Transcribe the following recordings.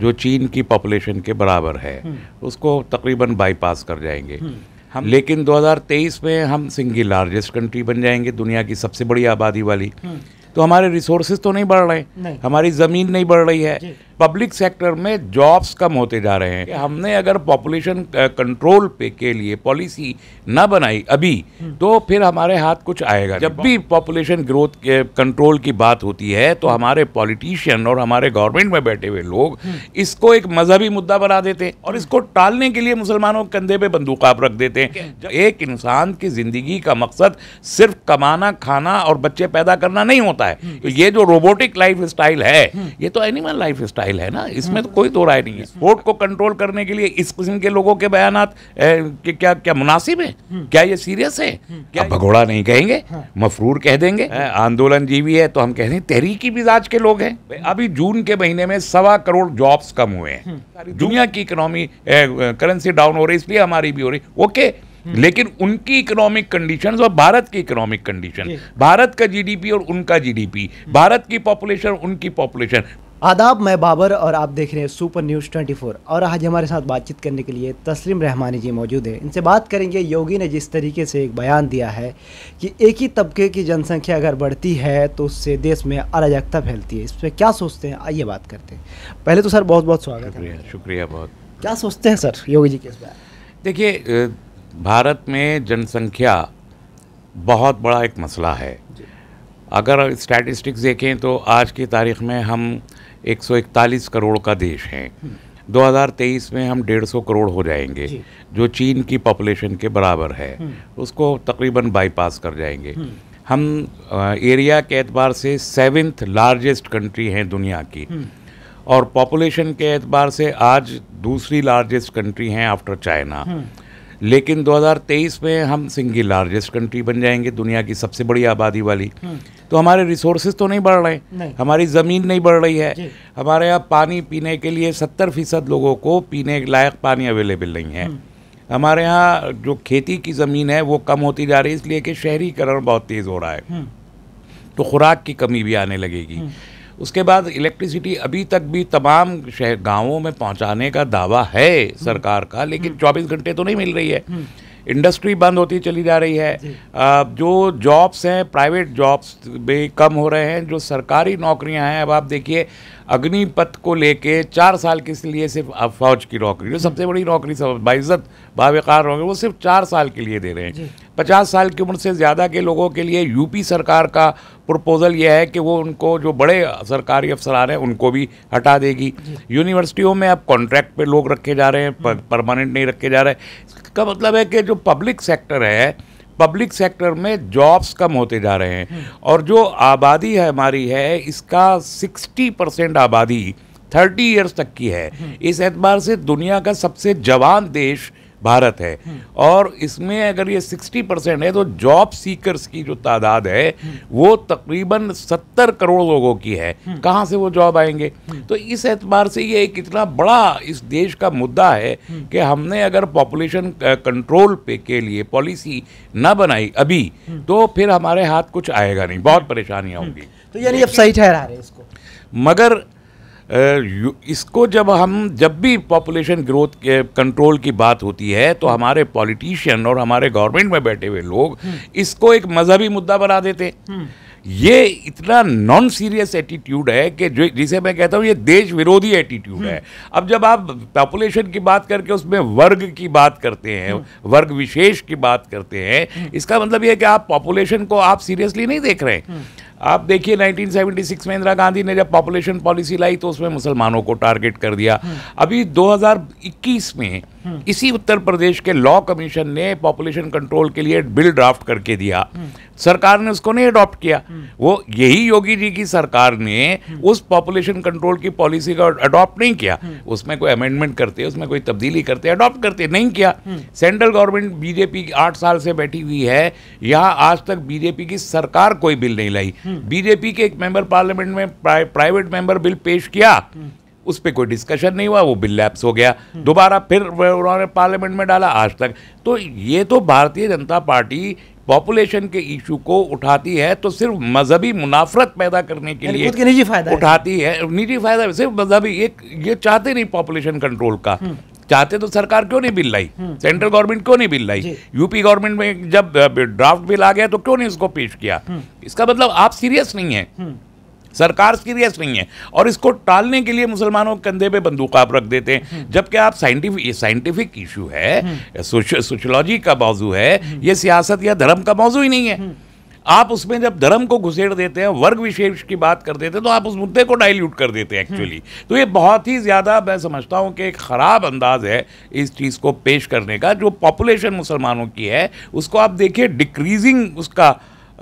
जो चीन की पॉपुलेशन के बराबर है हम्म। उसको तकरीबन बाईपास कर जाएंगे हम्म। हम लेकिन 2023 में हम सिंगल लार्जेस्ट कंट्री बन जाएंगे दुनिया की सबसे बड़ी आबादी वाली हम्म। तो हमारे रिसोर्सेज तो नहीं बढ़ रहे हमारी ज़मीन नहीं बढ़ रही है पब्लिक सेक्टर में जॉब्स कम होते जा रहे हैं हमने अगर पॉपुलेशन कंट्रोल पे के लिए पॉलिसी ना बनाई अभी हम्म। तो फिर हमारे हाथ कुछ आएगा जब भी पॉपुलेशन ग्रोथ के कंट्रोल की बात होती है तो हमारे पॉलिटिशियन और हमारे गवर्नमेंट में बैठे हुए लोग हम्म। इसको एक मजहबी मुद्दा बना देते हैं और हम्म। इसको टालने के लिए मुसलमानों के कंधे पे बंदूक आप रख देते हैं एक इंसान की जिंदगी का मकसद सिर्फ कमाना खाना और बच्चे पैदा करना नहीं होता है तो ये जो रोबोटिक लाइफ स्टाइल है ये तो एनिमल लाइफ स्टाइल फाइल है ना इसमें तो कोई दो राय नहीं है वोट को कंट्रोल करने के लिए इस किस्म के लोगों के बयान के क्या क्या मुनासिब है क्या ये सीरियस है क्या भगोड़ा नहीं कहेंगे मफरूर कह देंगे हाँ। आंदोलन जीवी है तो हम कह रहे दें तहरीकी मिजाज के लोग हैं अभी जून के महीने में सवा करोड़ जॉब्स कम हुए हैं दुनिया की इकोनॉमी करेंसी डाउन हो रही है इसलिए हमारी भी हो रही ओके हम्म। लेकिन उनकी इकोनॉमिक कंडीशन और भारत की इकोनॉमिक कंडीशन भारत का जीडीपी और उनका जीडीपी भारत की पॉपुलेशन उनकी पॉपुलेशन आदाब मैं बाबर और आप देख रहे हैं सुपर न्यूज़ 24 और आज हमारे साथ बातचीत करने के लिए तस्लीम रहमानी जी मौजूद हैं इनसे बात करेंगे योगी ने जिस तरीके से एक बयान दिया है कि एक ही तबके की जनसंख्या अगर बढ़ती है तो उससे देश में अराजकता फैलती है इस पर क्या सोचते हैं आइए बात करते हैं पहले तो सर बहुत बहुत स्वागत शुक्रिया शुक्रिया बहुत क्या सोचते हैं सर योगी जी के देखिए भारत में जनसंख्या बहुत बड़ा एक मसला है अगर स्टैटिस्टिक्स देखें तो आज की तारीख में हम 141 करोड़ का देश है 2023 में हम 150 करोड़ हो जाएंगे जो चीन की पॉपुलेशन के बराबर है हम्म। उसको तकरीबन बाईपास कर जाएंगे हम्म। हम एरिया के एतबार से सेवेंथ लार्जेस्ट कंट्री हैं दुनिया की हम्म। और पॉपुलेशन के एतबार से आज दूसरी लार्जेस्ट कंट्री हैं आफ्टर चाइना लेकिन 2023 में हम सिंगल लार्जेस्ट कंट्री बन जाएंगे दुनिया की सबसे बड़ी आबादी वाली तो हमारे रिसोर्सेज तो नहीं बढ़ रहे हमारी ज़मीन नहीं बढ़ रही है हमारे यहाँ पानी पीने के लिए सत्तर फीसद लोगों को पीने लायक पानी अवेलेबल नहीं है हम्म। हमारे यहाँ जो खेती की ज़मीन है वो कम होती जा रही है इसलिए कि शहरीकरण बहुत तेज़ हो रहा है हम्म। तो खुराक की कमी भी आने लगेगी हम्म। उसके बाद इलेक्ट्रिसिटी अभी तक भी तमाम शहर गाँवों में पहुँचाने का दावा है सरकार का लेकिन 24 घंटे तो नहीं मिल रही है इंडस्ट्री बंद होती चली जा रही है जो जॉब्स हैं प्राइवेट जॉब्स भी कम हो रहे हैं जो सरकारी नौकरियां हैं अब आप देखिए अग्निपथ को लेके चार साल के लिए सिर्फ फौज की नौकरी जो सबसे बड़ी नौकरी सब बाइज़त बाविकार होंगे वो सिर्फ चार साल के लिए दे रहे हैं पचास साल की उम्र से ज़्यादा के लोगों के लिए यूपी सरकार का प्रपोज़ल यह है कि वो उनको जो बड़े सरकारी अफसर आ रहे हैं उनको भी हटा देगी यूनिवर्सिटियों में अब कॉन्ट्रैक्ट पे लोग रखे जा रहे हैं हम्म। परमानेंट नहीं रखे जा रहे का मतलब है कि जो पब्लिक सेक्टर है पब्लिक सेक्टर में जॉब्स कम होते जा रहे हैं हम्म। और जो आबादी है हमारी है इसका 60 परसेंट आबादी थर्टी ईयर्स तक की है हम्म। इस एतबार से दुनिया का सबसे जवान देश भारत है और इसमें अगर ये 60 परसेंट है तो जॉब सीकर्स की जो तादाद है वो तकरीबन 70 करोड़ लोगों की है कहाँ से वो जॉब आएंगे तो इस एतबार से ये एक इतना बड़ा इस देश का मुद्दा है कि हमने अगर पॉपुलेशन कंट्रोल पे के लिए पॉलिसी ना बनाई अभी तो फिर हमारे हाथ कुछ आएगा नहीं बहुत परेशानियाँ होंगी तो यानी अब सही ठहरा रहे इसको मगर इसको जब हम जब भी पॉपुलेशन ग्रोथ के कंट्रोल की बात होती है तो हमारे पॉलिटिशियन और हमारे गवर्नमेंट में बैठे हुए लोग हम्म। इसको एक मजहबी मुद्दा बना देते हैं हम्म। ये इतना नॉन सीरियस एटीट्यूड है कि जो जिसे मैं कहता हूँ ये देश विरोधी एटीट्यूड है हम्म। अब जब आप पॉपुलेशन की बात करके उसमें वर्ग की बात करते हैं वर्ग विशेष की बात करते हैं इसका मतलब ये है कि आप पॉपुलेशन को आप सीरियसली नहीं देख रहे हैं आप देखिए 1976 में इंदिरा गांधी ने जब पॉपुलेशन पॉलिसी लाई तो उसमें मुसलमानों को टारगेट कर दिया हम्म। अभी 2021 में इसी उत्तर प्रदेश के लॉ कमीशन ने पॉपुलेशन कंट्रोल के लिए बिल ड्राफ्ट करके दिया सरकार ने उसको नहीं अडॉप्ट किया वो यही योगी जी की सरकार ने उस पॉपुलेशन कंट्रोल की पॉलिसी का अडॉप्ट नहीं किया उसमें कोई अमेंडमेंट करते उसमें कोई तब्दीली करते अडॉप्ट करते नहीं किया सेंट्रल गवर्नमेंट बीजेपी आठ साल से बैठी हुई है यहाँ आज तक बीजेपी की सरकार कोई बिल नहीं लाई बीजेपी के एक मेंबर पार्लियामेंट में प्राइवेट मेंबर बिल पेश किया उस पर कोई डिस्कशन नहीं हुआ वो बिल लैप्स हो गया हम्म। दोबारा फिर उन्होंने पार्लियामेंट में डाला आज तक तो ये तो भारतीय जनता पार्टी पॉपुलेशन के इशू को उठाती है तो सिर्फ मजहबी मुनाफरत पैदा करने के लिए के निजी फायदा उठाती है, है निजी फायदा सिर्फ मजहबी एक ये चाहते नहीं पॉपुलेशन कंट्रोल का हम्म। चाहते तो सरकार क्यों नहीं बिल लाई सेंट्रल हम्म। गवर्नमेंट क्यों नहीं बिल लाई यूपी गवर्नमेंट में जब ड्राफ्ट बिल आ गया तो क्यों नहीं इसको पेश किया इसका मतलब आप सीरियस नहीं है सरकार सीरियस नहीं है और इसको टालने के लिए मुसलमानों के कंधे पे बंदूक आप रख देते हैं हम्म। जबकि आप साइंटिफिक ये साइंटिफिक इशू है सोशोलॉजी हम्म। का मौजू है हम्म। ये सियासत या धर्म का मौजू ही नहीं है आप उसमें जब धर्म को घुसेड़ देते हैं वर्ग विशेष की बात कर देते हैं तो आप उस मुद्दे को डाइल्यूट कर देते हैं एक्चुअली तो ये बहुत ही ज़्यादा मैं समझता हूँ कि एक ख़राब अंदाज है इस चीज़ को पेश करने का जो पॉपुलेशन मुसलमानों की है उसको आप देखिए डिक्रीजिंग उसका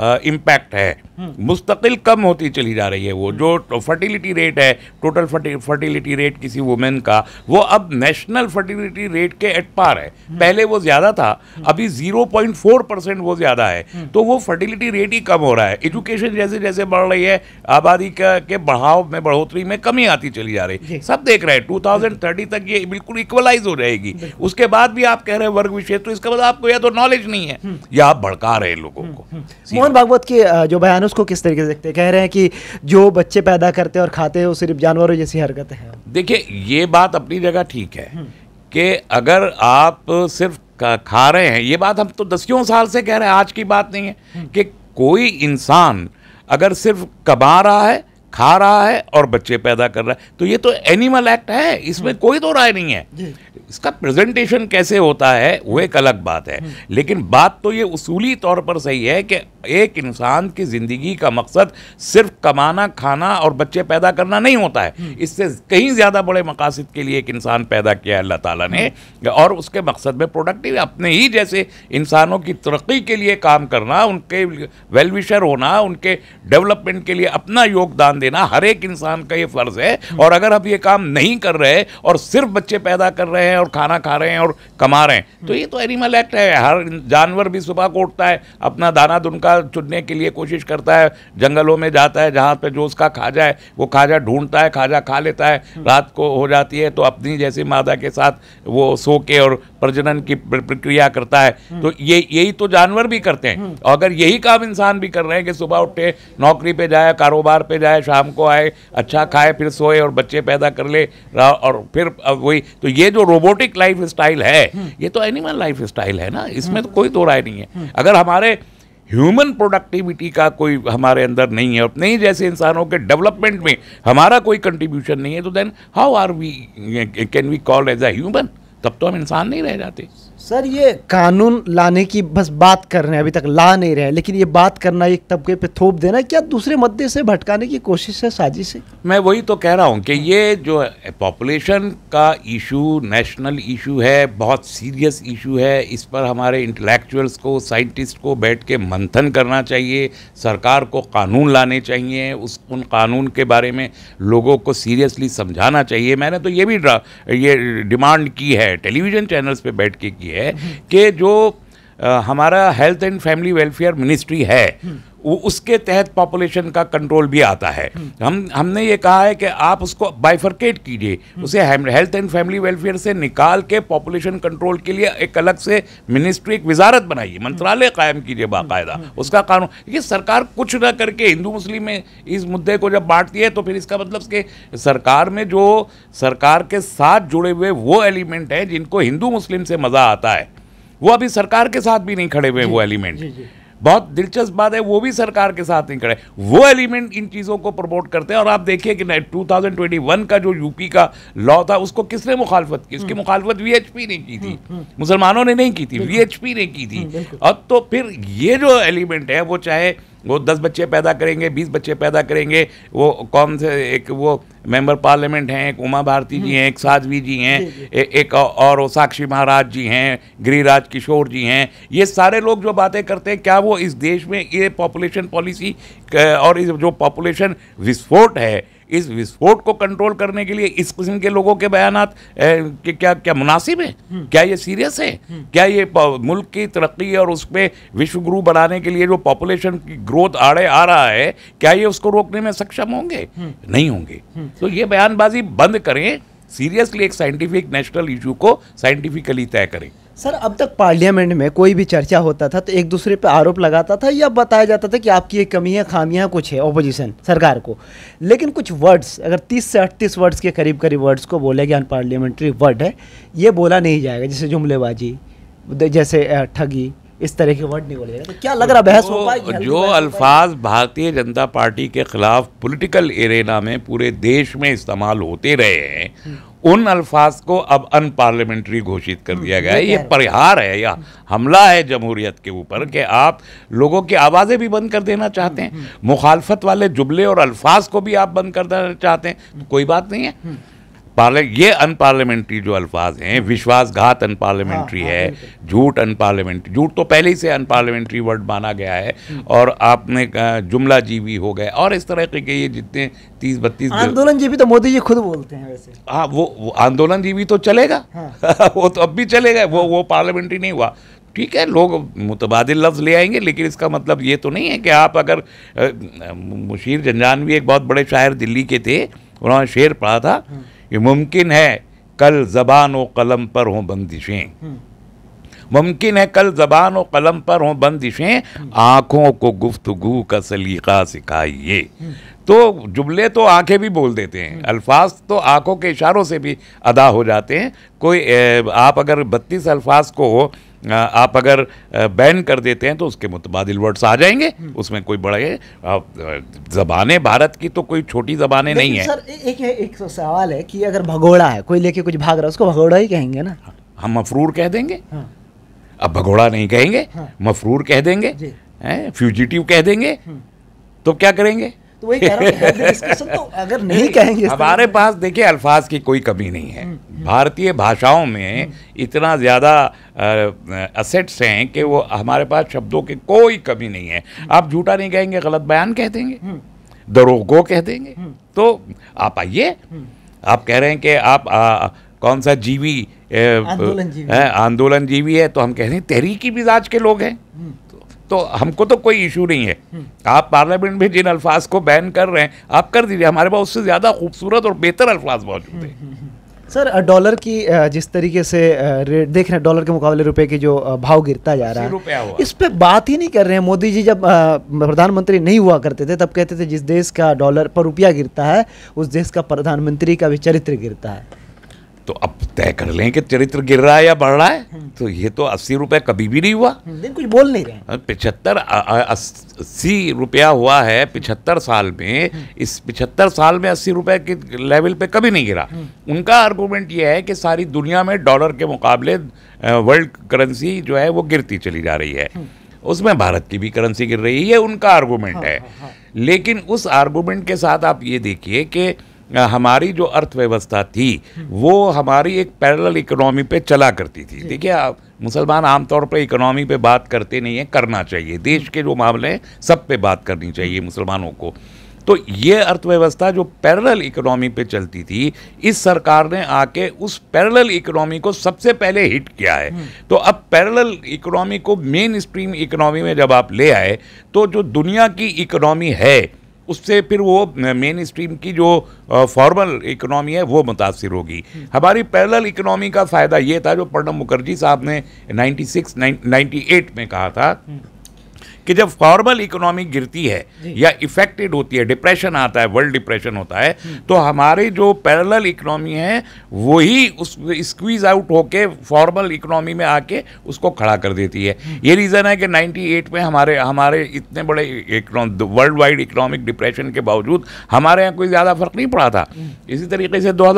इम्पैक्ट है हम्म। मुस्तकिल कम होती चली जा रही है वो जो फर्टिलिटी रेट है टोटल फर्टिलिटी रेट किसी वुमेन का वो अब नेशनल फर्टिलिटी रेट के एट पार है हम्म। पहले वो ज़्यादा था हम्म। अभी 0.4 परसेंट वो ज़्यादा है तो वो फर्टिलिटी रेट ही कम हो रहा है एजुकेशन जैसे जैसे बढ़ रही है आबादी के बढ़ाव में बढ़ोतरी में कमी आती चली जा रही है सब देख रहे हैं टू तक ये बिल्कुल इक्वलाइज हो जाएगी उसके बाद भी आप कह रहे हैं वर्ग विशेष तो इसका मतलब आपको या तो नॉलेज नहीं है या आप भड़का रहे लोगों को मोहन भागवत के जो बयान है उसको किस तरीके से देखते हैं कह रहे हैं कि जो बच्चे पैदा करते हैं और खाते हैं वो सिर्फ जानवरों जैसी हरकतें हैं देखिए ये बात अपनी जगह ठीक है हम्म। कि अगर आप सिर्फ खा रहे हैं ये बात हम तो दसियों साल से कह रहे हैं आज की बात नहीं है हम्म। कि कोई इंसान अगर सिर्फ कमा रहा है खा रहा है और बच्चे पैदा कर रहा है तो ये तो एनिमल एक्ट है इसमें हम्म। कोई तो राय नहीं है इसका प्रेजेंटेशन कैसे होता है वो एक अलग बात है हम्म। लेकिन बात तो ये उसूली तौर पर सही है कि एक इंसान की ज़िंदगी का मकसद सिर्फ कमाना खाना और बच्चे पैदा करना नहीं होता है हम्म। इससे कहीं ज़्यादा बड़े मकासद के लिए एक इंसान पैदा किया है अल्लाह ताला ने और उसके मकसद में प्रोडक्टिव अपने ही जैसे इंसानों की तरक्की के लिए काम करना उनके वेलविशर होना उनके डेवलपमेंट के लिए अपना योगदान देना हर एक इंसान का ये फ़र्ज़ है और अगर आप ये काम नहीं कर रहे और सिर्फ बच्चे पैदा कर रहे हैं और खाना खा रहे हैं और कमा रहे हैं तो ये तो एनिमल एक्ट है हर जानवर भी सुबह को उठता है अपना दाना दुनका चुनने के लिए कोशिश करता है जंगलों में जाता है जहाँ पर जो उसका खाजा है वो खाजा ढूंढता है खाजा खा लेता है रात को हो जाती है तो अपनी जैसी मादा के साथ वो सो के और प्रजनन की प्रक्रिया करता है हम्म। तो ये यही तो जानवर भी करते हैं हम्म। अगर यही काम इंसान भी कर रहे हैं कि सुबह उठे नौकरी पे जाए कारोबार पे जाए शाम को आए अच्छा खाए फिर सोए और बच्चे पैदा कर ले और फिर वही तो ये जो रोबोटिक लाइफ स्टाइल है हम्म। ये तो एनिमल लाइफ स्टाइल है ना इसमें तो कोई दो राय नहीं है अगर हमारे ह्यूमन प्रोडक्टिविटी का कोई हमारे अंदर नहीं है अपने ही जैसे इंसानों के डेवलपमेंट में हमारा कोई कंट्रीब्यूशन नहीं है तो then how are we can we call as a human तब तो हम इंसान नहीं रह जाते सर ये कानून लाने की बस बात कर रहे हैं अभी तक ला नहीं रहे लेकिन ये बात करना एक तबके पे थोप देना क्या दूसरे मुद्दे से भटकाने की कोशिश है साजिश है मैं वही तो कह रहा हूँ कि ये जो पॉपुलेशन का इशू नेशनल इशू है बहुत सीरियस इशू है इस पर हमारे इंटेलेक्चुअल्स को साइंटिस्ट को बैठ के मंथन करना चाहिए सरकार को कानून लाने चाहिए उस उन कानून के बारे में लोगों को सीरियसली समझाना चाहिए मैंने तो ये भी ये डिमांड की है है टेलीविज़न चैनल्स पे बैठ के की है कि जो आ, हमारा health and family welfare ministry है हम्म। उसके तहत पॉपुलेशन का कंट्रोल भी आता है हम हमने ये कहा है कि आप उसको बाइफर्केट कीजिए उसे हेल्थ एंड फैमिली वेलफेयर से निकाल के पॉपुलेशन कंट्रोल के लिए एक अलग से मिनिस्ट्री एक वजारत बनाइए मंत्रालय कायम कीजिए बाकायदा उसका कानून ये सरकार कुछ ना करके हिंदू मुस्लिम में इस मुद्दे को जब बांटती है तो फिर इसका मतलब कि सरकार में जो सरकार के साथ जुड़े हुए वो एलिमेंट हैं जिनको हिंदू मुस्लिम से मज़ा आता है वो अभी सरकार के साथ भी नहीं खड़े हुए वो एलिमेंट जी, जी. बहुत दिलचस्प बात है वो भी सरकार के साथ नहीं खड़े वो एलिमेंट इन चीज़ों को प्रमोट करते हैं और आप देखिए कि टू थाउजेंड ट्वेंटी वन का जो यूपी का लॉ था उसको किसने मुखालफत की उसकी हम्म। मुखालफत वी ने की थी हम्म, हम्म। मुसलमानों ने नहीं की थी वी ने की थी और तो फिर ये जो एलिमेंट है वो चाहे वो दस बच्चे पैदा करेंगे बीस बच्चे पैदा करेंगे वो कौन से एक वो मेंबर पार्लियामेंट हैं एक उमा भारती जी हम्म। हैं एक साधवी जी हैं एक और वो साक्षी महाराज जी हैं गिरिराज किशोर जी हैं ये सारे लोग जो बातें करते हैं क्या वो इस देश में ये पॉपुलेशन पॉलिसी और जो पॉपुलेशन विस्फोट है इस विस्फोट को कंट्रोल करने के लिए इस किस्म के लोगों के बयान के क्या क्या मुनासिब है हम्म। क्या ये सीरियस है हम्म। क्या ये मुल्क की तरक्की और उस पर विश्व गुरु बनाने के लिए जो पॉपुलेशन की ग्रोथ आड़े आ रहा है क्या ये उसको रोकने में सक्षम होंगे हम्म। नहीं होंगे तो ये बयानबाजी बंद करें सीरियसली एक साइंटिफिक नेशनल इशू को साइंटिफिकली तय करें सर अब तक पार्लियामेंट में कोई भी चर्चा होता था तो एक दूसरे पर आरोप लगाता था या बताया जाता था कि आपकी ये कमी है खामियां कुछ है ओपोजिशन सरकार को लेकिन कुछ वर्ड्स अगर 30 से 38 वर्ड्स के करीब करीब वर्ड्स को बोले गया पार्लियामेंट्री वर्ड है ये बोला नहीं जाएगा जैसे जुमलेबाजी जैसे ठगी इस तरह के वर्ड नहीं बोले तो क्या लग रहा बहस हो पाएगी जो अल्फाज भारतीय जनता पार्टी के खिलाफ पॉलिटिकल एरेना में पूरे देश में इस्तेमाल होते रहे हैं हम्म। उन अल्फाज को अब अनपार्लियामेंट्री घोषित कर दिया हम्म, गया है ये परिहार है या हम्म। हमला है जमहूरियत के ऊपर कि आप लोगों की आवाज़ें भी बंद कर देना चाहते हैं मुखालफत वाले जुबले और अल्फाज को भी आप बंद कर देना चाहते हैं तो कोई बात नहीं है पार्ले ये अनपार्लियामेंट्री जो अल्फाज हैं विश्वासघात अनपार्लियामेंट्री हाँ, हाँ, पार्लियामेंट्री है झूठ अनपार्लियामेंट्री झूठ तो पहले ही से अनपार्लियामेंट्री वर्ड माना गया है और आपने जुमला जीवी हो गए और इस तरह के ये जितने तीस बत्तीस आंदोलन जीवी तो मोदी जी खुद बोलते हैं वैसे हाँ वो, वो आंदोलन जीवी तो चलेगा हाँ। वो तो अब भी चलेगा वो वो पार्लियामेंट्री नहीं हुआ ठीक है लोग मुतबाद लफ्ज़ ले आएंगे लेकिन इसका मतलब ये तो नहीं है कि आप अगर मुशीर जंजान भी एक बहुत बड़े शायर दिल्ली के थे उन्होंने शेर पढ़ा था हाँ। ये मुमकिन है कल ज़बान व कलम पर हों बंदिशें मुमकिन है कल ज़बान व कलम पर हों बंदिशें आँखों को गुफ्तगु का सलीका सिखाइए तो जुमले तो आंखें भी बोल देते हैं अल्फाज तो आंखों के इशारों से भी अदा हो जाते हैं कोई आप अगर बत्तीस अल्फाज को आप अगर बैन कर देते हैं तो उसके मुतबाद वर्ड्स आ जाएंगे हम्म। उसमें कोई बड़े जबाने भारत की तो कोई छोटी जबाने नहीं है सर एक है एक सवाल है कि अगर भगोड़ा है कोई लेके कुछ भाग रहा है उसको भगोड़ा ही कहेंगे ना हाँ, हम मफरूर कह देंगे हाँ। अब भगोड़ा नहीं कहेंगे हाँ। मफरूर कह देंगे फ्यूजिटिव कह देंगे हम्म। तो क्या करेंगे तो वही कह रहा हूँ डिस्कशन तो अगर नहीं कहेंगे हमारे पास देखिए अल्फाज की कोई कमी नहीं है हम्म, हम्म। भारतीय भाषाओं में हम्म। इतना ज़्यादा असेट्स हैं कि वो हमारे पास शब्दों की कोई कमी नहीं है आप झूठा नहीं कहेंगे गलत बयान कह देंगे दरोगो कह देंगे तो आप आइए आप कह रहे हैं कि आप आ, कौन सा जीवी आंदोलन जीवी है तो हम कह रहे हैं तहरीकी मिजाज के लोग हैं तो हमको तो कोई इशू नहीं है हम्म। आप पार्लियामेंट में जिन अल्फाज को बैन कर रहे हैं आप कर दीजिए हमारे पास उससे ज़्यादा खूबसूरत और बेहतर अल्फाज मौजूद हैं हम्म, हम्म, सर डॉलर की जिस तरीके से रेट देख रहे हैं डॉलर के मुकाबले रुपए की जो भाव गिरता जा रहा है इस पर बात ही नहीं कर रहे हैं मोदी जी जब प्रधानमंत्री नहीं हुआ करते थे तब कहते थे जिस देश का डॉलर पर रुपया गिरता है उस देश का प्रधानमंत्री का भी चरित्र गिरता है तो अब तय कर लें कि चरित्र गिर रहा है या बढ़ रहा है हम्म। तो ये तो अस्सी रुपये कभी भी नहीं हुआ हम्म, कुछ बोल नहीं रहे हाँ, पिछहत्तर अस्सी रुपया हुआ है पिछहत्तर साल में हम्म। इस पिछहत्तर साल में अस्सी रुपये के लेवल पे कभी नहीं गिरा उनका आर्गूमेंट ये है कि सारी दुनिया में डॉलर के मुकाबले वर्ल्ड करेंसी जो है वो गिरती चली जा रही है उसमें भारत की भी करेंसी गिर रही है उनका आर्गूमेंट हाँ, है हाँ, लेकिन उस आर्गूमेंट के साथ आप ये देखिए कि हमारी जो अर्थव्यवस्था थी वो हमारी एक पैरल इकोनॉमी पे चला करती थी देखिए आप मुसलमान आमतौर पर इकोनॉमी पे बात करते नहीं है करना चाहिए देश के जो मामले हैं सब पे बात करनी चाहिए मुसलमानों को तो ये अर्थव्यवस्था जो पैरल इकोनॉमी पे चलती थी इस सरकार ने आके उस पैरल इकोनॉमी को सबसे पहले हिट किया है हम्म। तो अब पैरल इकोनॉमी को मेन स्ट्रीम इकोनॉमी में जब आप ले आए तो जो दुनिया की इकोनॉमी है उससे फिर वो मेन स्ट्रीम की जो फॉर्मल इकोनॉमी है वो मुतासर होगी हम्म। हमारी पैरल इकोनॉमी का फ़ायदा ये था जो प्रणब मुखर्जी साहब ने 96 98 में कहा था हम्म। कि जब फॉर्मल इकोनॉमी गिरती है या इफेक्टेड होती है डिप्रेशन आता है वर्ल्ड डिप्रेशन होता है हम्म। तो हमारे जो पैरल इकोनॉमी है वही उस स्क्वीज आउट होके फॉर्मल इकोनॉमी में आके उसको खड़ा कर देती है हम्म। ये रीज़न है कि 98 में हमारे हमारे इतने बड़े वर्ल्ड वाइड इकोनॉमिक डिप्रेशन के बावजूद हमारे यहाँ कोई ज़्यादा फ़र्क नहीं पड़ा था हम्म। इसी तरीके से दो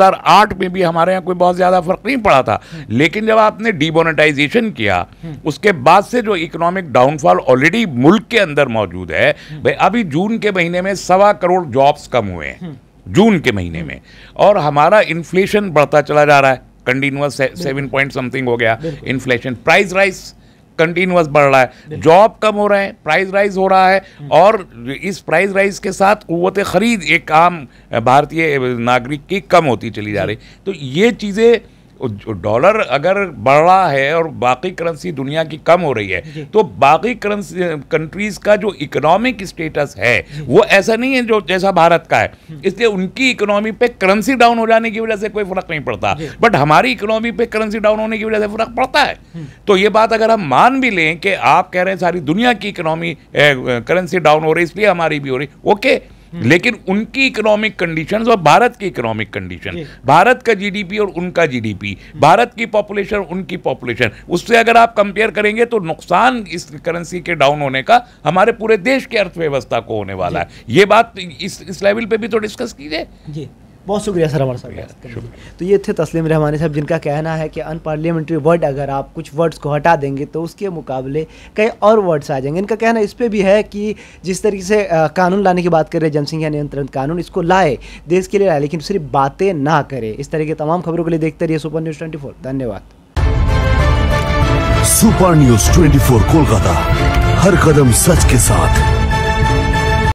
में भी हमारे यहाँ कोई बहुत ज़्यादा फ़र्क नहीं पड़ा था लेकिन जब आपने डिमोनेटाइजेशन किया उसके बाद से जो इकोनॉमिक डाउनफॉल ऑलरेडी मुल्क के अंदर मौजूद है भाई अभी जून के महीने में सवा करोड़ जॉब्स कम हुए हैं हम्म। जून के महीने में और हमारा इन्फ्लेशन बढ़ता चला जा रहा है कंटिन्यूस सेवन पॉइंट समथिंग हो गया इन्फ्लेशन प्राइस राइस कंटिन्यूस बढ़ रहा है जॉब कम हो रहे हैं प्राइस राइज हो रहा है हम्म। और इस प्राइस राइज के साथ कुत ख़रीद एक आम भारतीय नागरिक की कम होती चली जा रही तो ये चीज़ें डॉलर अगर बढ़ रहा है और बाकी करेंसी दुनिया की कम हो रही है तो बाकी करेंसी कंट्रीज का जो इकोनॉमिक स्टेटस है वो ऐसा नहीं है जो जैसा भारत का है इसलिए उनकी इकोनॉमी पे करेंसी डाउन हो जाने की वजह से कोई फर्क नहीं पड़ता बट हमारी इकोनॉमी पे करेंसी डाउन होने की वजह से फर्क पड़ता है हम्म। तो ये बात अगर हम मान भी लें कि आप कह रहे हैं सारी दुनिया की इकोनॉमी करेंसी डाउन हो रही है इसलिए हमारी भी हो रही ओके हम्म। लेकिन उनकी इकोनॉमिक कंडीशंस और भारत की इकोनॉमिक कंडीशन भारत का जीडीपी और उनका जीडीपी भारत की पॉपुलेशन उनकी पॉपुलेशन उससे अगर आप कंपेयर करेंगे तो नुकसान इस करेंसी के डाउन होने का हमारे पूरे देश की अर्थव्यवस्था को होने वाला है ये बात इस इस लेवल पे भी तो डिस्कस कीजिए बहुत शुक्रिया सर हमारे साथ तो ये थे तस्लीम रहमानी साहब जिनका कहना है कि अनपार्लियामेंट्री वर्ड अगर आप कुछ वर्ड्स को हटा देंगे तो उसके मुकाबले कई और वर्ड्स आ जाएंगे इनका कहना इस पर भी है कि जिस तरीके से कानून लाने की बात कर रहे हैं जनसंख्या नियंत्रण कानून इसको लाए देश के लिए लाए लेकिन सिर्फ बातें ना करें इस तरह की तमाम खबरों के लिए देखते रहिए सुपर न्यूज़ ट्वेंटी धन्यवाद सुपर न्यूज़ ट्वेंटी कोलकाता हर कदम सच के साथ